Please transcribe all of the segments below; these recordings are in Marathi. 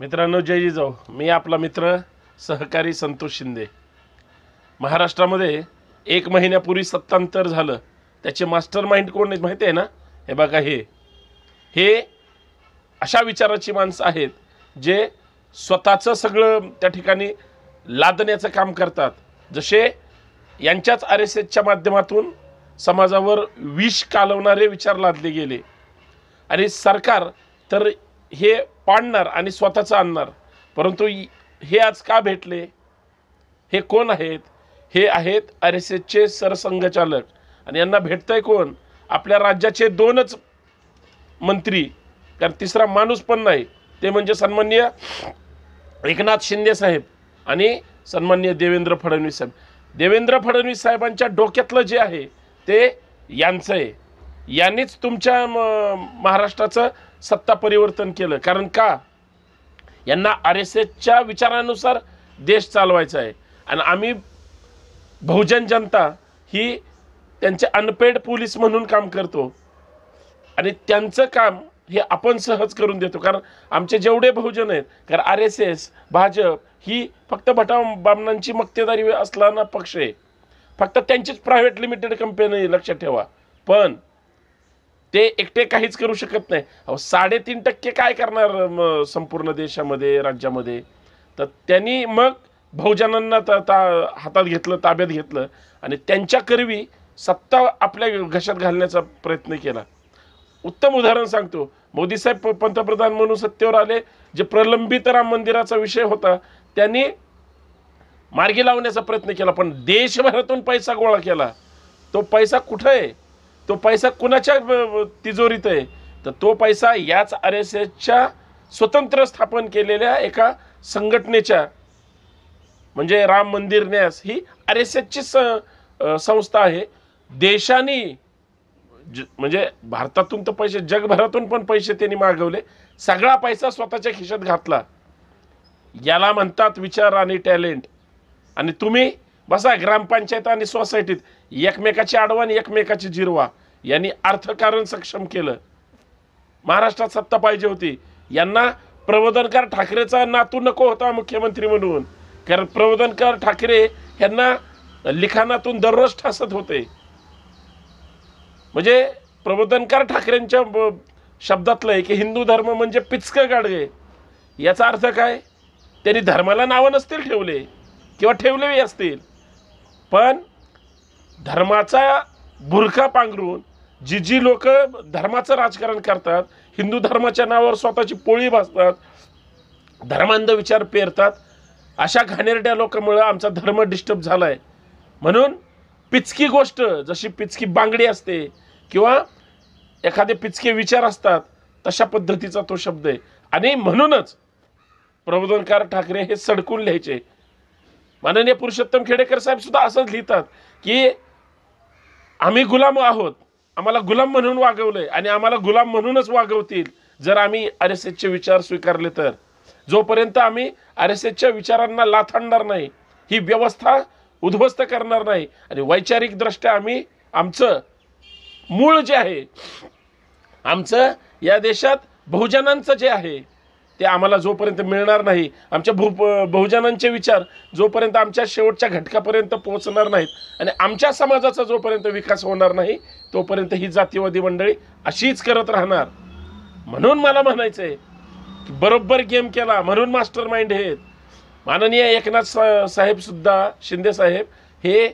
मित्रांनो जय जिजाऊ मी आपला मित्र सहकारी संतोष शिंदे महाराष्ट्रामध्ये एक महिन्यापूर्वी सत्तांतर झालं त्याचे मास्टर माइंड कोण आहेत माहिती आहे ना हे बघा हे हे अशा विचाराची माणसं आहेत जे स्वतःचं सगळं त्या ठिकाणी लादण्याचं काम करतात जसे यांच्याच आर एस एसच्या माध्यमातून समाजावर विष कालवणारे विचार लादले गेले आणि सरकार तर हे पाडणार आणि स्वतःचं आणणार परंतु हे आज का भेटले हे कोण आहेत हे आहेत आर एस एसचे सरसंघचालक आणि यांना भेटतंय कोण आपल्या राज्याचे दोनच मंत्री कारण तिसरा माणूस पण नाही ते म्हणजे सन्मान्य एकनाथ शिंदे साहेब आणि सन्मान्य देवेंद्र फडणवीस साहेब देवेंद्र फडणवीस साहेबांच्या डोक्यातलं जे आहे ते यांचं आहे यांनीच तुमच्या महाराष्ट्राचं सत्ता परिवर्तन केलं कारण का यांना आर एस एसच्या विचारानुसार देश चालवायचा आहे आणि आम्ही बहुजन जनता ही त्यांचे अनपेड पोलीस म्हणून काम करतो आणि त्यांचं काम हे आपण सहज करून देतो कारण आमचे जेवढे बहुजन आहेत कारण आर एस एस भाजप ही फक्त भटा बामणांची मक्तेदारी असलाना पक्ष आहे फक्त त्यांचीच प्रायव्हेट लिमिटेड कंपनी लक्षात ठेवा पण ते एकटे काहीच करू शकत नाही अहो साडेतीन टक्के काय करणार संपूर्ण देशामध्ये राज्यामध्ये तर त्यांनी मग बहुजनांना ता, ता हातात घेतलं ताब्यात घेतलं आणि त्यांच्याकरवी सत्ता आपल्या घशात घालण्याचा प्रयत्न केला उत्तम उदाहरण सांगतो मोदी साहेब पंतप्रधान म्हणून सत्तेवर आले जे प्रलंबित राम मंदिराचा विषय होता त्यांनी मार्गी लावण्याचा प्रयत्न केला पण देशभरातून पैसा गोळा केला तो पैसा कुठं आहे तो पैसा कुणाच्या तिजोरीत आहे तर तो पैसा याच आर एस एसच्या स्वतंत्र स्थापन केलेल्या एका संघटनेच्या म्हणजे राम मंदिर न्यास ही आर एस एसची संस्था आहे देशाने म्हणजे भारतातून तर पैसे जगभरातून पण पैसे त्यांनी मागवले सगळा पैसा स्वतःच्या खिशात घातला याला म्हणतात विचार आणि टॅलेंट आणि तुम्ही बसा ग्रामपंचायत आणि सोसायटीत एकमेकाची आडवाणी आणि एकमेकाची जिरवा यांनी अर्थकारण सक्षम केलं महाराष्ट्रात सत्ता पाहिजे होती यांना प्रबोधनकार ठाकरेचा नातू नको होता मुख्यमंत्री म्हणून कारण प्रबोधनकार ठाकरे यांना लिखाणातून दररोज ठासत होते म्हणजे प्रबोधनकार ठाकरेंच्या शब्दातलं आहे की हिंदू धर्म म्हणजे पिचक गाडगे याचा अर्थ काय त्यांनी धर्माला नावं नसतील ठेवले किंवा ठेवलेही असतील पण धर्माचा बुरखा पांघरून जी जी लोक धर्माचं राजकारण करतात हिंदू धर्माच्या नावावर स्वतःची पोळी भाजतात धर्मांध विचार पेरतात अशा घाणेरड्या लोकांमुळं आमचा धर्म डिस्टर्ब झाला आहे म्हणून पिचकी गोष्ट जशी पिचकी बांगडी असते किंवा एखादे पिचके विचार असतात तशा पद्धतीचा तो शब्द आहे आणि म्हणूनच प्रबोधनकार ठाकरे हे सडकून लिहायचे माननीय पुरुषोत्तम खेडेकर साहेब सुद्धा असंच लिहितात की आम्ही गुलाम आहोत आम्हाला गुलाम म्हणून वागवलंय आणि आम्हाला गुलाम म्हणूनच वागवतील जर आम्ही आर एस एसचे विचार स्वीकारले तर जोपर्यंत आम्ही आर एस एसच्या विचारांना लाथाडणार नाही ही व्यवस्था उद्ध्वस्त करणार नाही आणि वैचारिकदृष्ट्या आम्ही आमचं मूळ जे आहे आमचं या देशात बहुजनांचं जे आहे ते आम्हाला जोपर्यंत मिळणार नाही आमच्या भू बहुजनांचे विचार जोपर्यंत आमच्या शेवटच्या घटकापर्यंत पोहोचणार नाहीत आणि आमच्या समाजाचा जोपर्यंत विकास होणार नाही तोपर्यंत ही जातीवादी मंडळी अशीच करत राहणार म्हणून मला म्हणायचं आहे की बरोबर गेम केला म्हणून मास्टर माइंड आहेत माननीय एकनाथ सा साहेबसुद्धा शिंदेसाहेब हे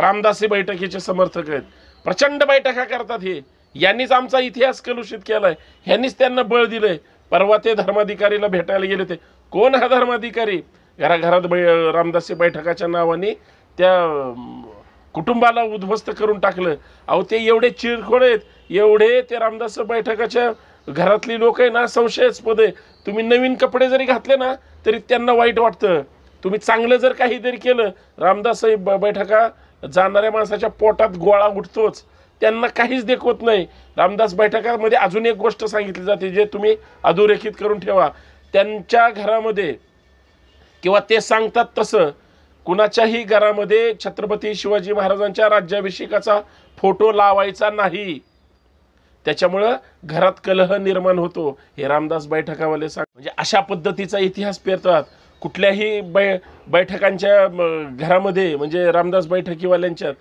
रामदासी बैठकीचे समर्थक आहेत प्रचंड बैठका करतात हे यांनीच आमचा इतिहास कलुषित केला आहे ह्यांनीच त्यांना बळ दिलं आहे परवा ते धर्माधिकारीला भेटायला गेले होते कोण हा धर्माधिकारी घराघरात बै रामदासी बैठकाच्या नावाने त्या कुटुंबाला उद्ध्वस्त करून टाकलं अहो ते एवढे चिरखोळ आहेत एवढे ते रामदास बैठकाच्या घरातली लोक आहे ना संशयास्पद आहे तुम्ही नवीन कपडे जरी घातले ना तरी त्यांना वाईट वाटतं तुम्ही चांगलं जर काहीतरी केलं रामदास बैठका जाणाऱ्या माणसाच्या पोटात गोळा उठतोच त्यांना काहीच देखवत नाही रामदास बैठकामध्ये अजून एक गोष्ट सांगितली जाते जे तुम्ही अधोरेखित करून ठेवा त्यांच्या घरामध्ये किंवा ते सांगतात तसं कुणाच्याही घरामध्ये छत्रपती शिवाजी महाराजांच्या राज्याभिषेकाचा फोटो लावायचा नाही त्याच्यामुळं घरात कलह निर्माण होतो हे रामदास बैठकावाले सांग म्हणजे अशा पद्धतीचा इतिहास पेरतात कुठल्याही बै बैठकांच्या घरामध्ये म्हणजे रामदास बैठकीवाल्यांच्यात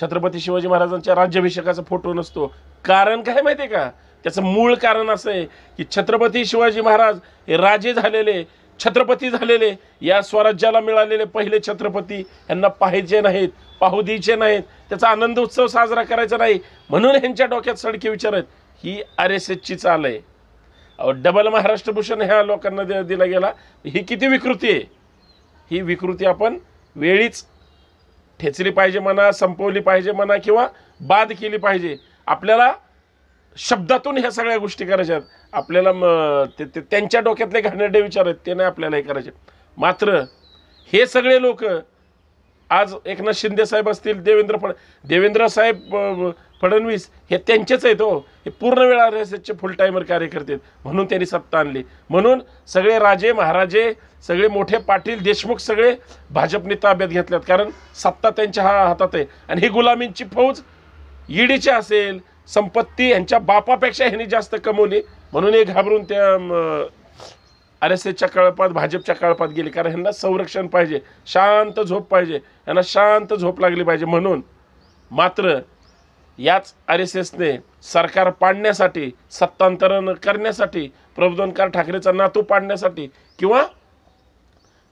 छत्रपती शिवाजी महाराजांच्या राज्याभिषेकाचा फोटो नसतो कारण काय माहिती आहे का त्याचं मूळ कारण असं आहे की छत्रपती शिवाजी महाराज हे राजे झालेले छत्रपती झालेले या स्वराज्याला मिळालेले पहिले छत्रपती यांना पाहायचे नाहीत पाहू द्यायचे नाहीत त्याचा आनंद उत्सव साजरा करायचा नाही म्हणून ह्यांच्या डोक्यात सडके विचार आहेत ही आर एस एसची चाल आहे डबल महाराष्ट्र भूषण ह्या लोकांना दिला गेला ही किती विकृती आहे ही विकृती आपण वेळीच ठेचली पाहिजे म्हणा संपवली पाहिजे म्हणा किंवा बाद केली पाहिजे आपल्याला शब्दातून ह्या सगळ्या गोष्टी करायच्या आपल्याला ते त्यांच्या डोक्यातले घाणेरडे विचार आहेत ते नाही आपल्याला हे करायचे मात्र हे सगळे लोक आज एकनाथ शिंदे साहेब असतील देवेंद्र फड देवेंद्र साहेब फडणवीस हे त्यांचेच आहेत हो हे पूर्ण वेळ आर एस एसचे फुल टायमर कार्यकर्ते म्हणून त्यांनी सत्ता आणली म्हणून सगळे राजे महाराजे सगळे मोठे पाटील देशमुख सगळे भाजपने ताब्यात घेतल्यात कारण सत्ता त्यांच्या हा हातात आहे आणि ही गुलामींची फौज ईडीची असेल संपत्ती यांच्या बापापेक्षा ह्यांनी जास्त कमवली म्हणून हे घाबरून त्या आर एस एसच्या कळपात भाजपच्या कळपात गेली कारण ह्यांना संरक्षण पाहिजे शांत झोप पाहिजे यांना शांत झोप लागली पाहिजे म्हणून मात्र याच आर एस एसने सरकार पाडण्यासाठी सत्तांतरण करण्यासाठी प्रबोधनकार ठाकरेचा नातू पाडण्यासाठी किंवा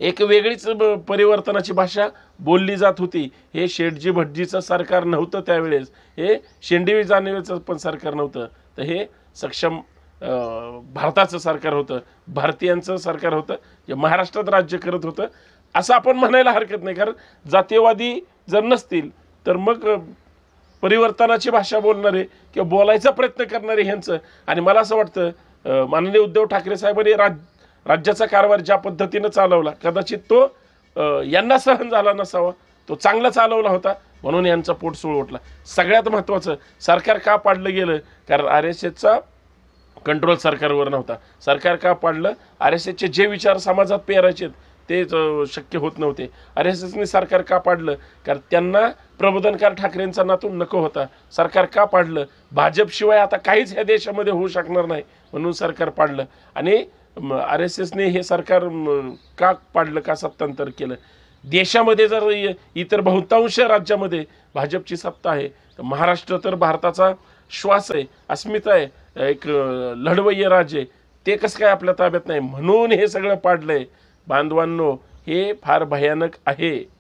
एक वेगळीच परिवर्तनाची भाषा बोलली जात होती हे शेटजी भटजीचं सरकार नव्हतं त्यावेळेस हे शेंडीवी जानवीचं पण सरकार नव्हतं तर हे सक्षम भारताचं सरकार होतं भारतीयांचं सरकार होतं जे महाराष्ट्रात राज्य करत होतं असं आपण म्हणायला हरकत नाही कारण जातीयवादी जर नसतील तर मग परिवर्तनाची भाषा बोलणारे किंवा बोलायचा प्रयत्न करणारे ह्यांचं आणि मला असं वाटतं माननीय उद्धव ठाकरे साहेबांनी राज राज्याचा कारभार ज्या पद्धतीनं चालवला कदाचित तो यांना सहन झाला नसावा तो चांगला चालवला होता म्हणून यांचा पोट सोळ उठला सगळ्यात महत्त्वाचं सरकार का पाडलं गेलं कारण आर एस एसचा कंट्रोल सरकारवर नव्हता सरकार का पाडलं आर एस एसचे जे विचार समाजात पेरायचे ते शक्य होत नव्हते आर एस एसने सरकार का पाडलं कारण त्यांना प्रबोधनकार ठाकरेंचा नातून नको होता सरकार का पाडलं भाजपशिवाय आता काहीच ह्या देशामध्ये होऊ शकणार नाही म्हणून सरकार पाडलं आणि आर एस एसने हे सरकार का पाडलं का सत्तांतर केलं देशामध्ये जर इतर बहुतांश राज्यामध्ये भाजपची सत्ता आहे तर महाराष्ट्र तर भारताचा श्वास आहे अस्मिता आहे एक लढवय्य राज्य आहे ते कसं काय आपल्या ताब्यात नाही म्हणून हे सगळं पाडलं आहे बांधवांनो हे फार भयानक आहे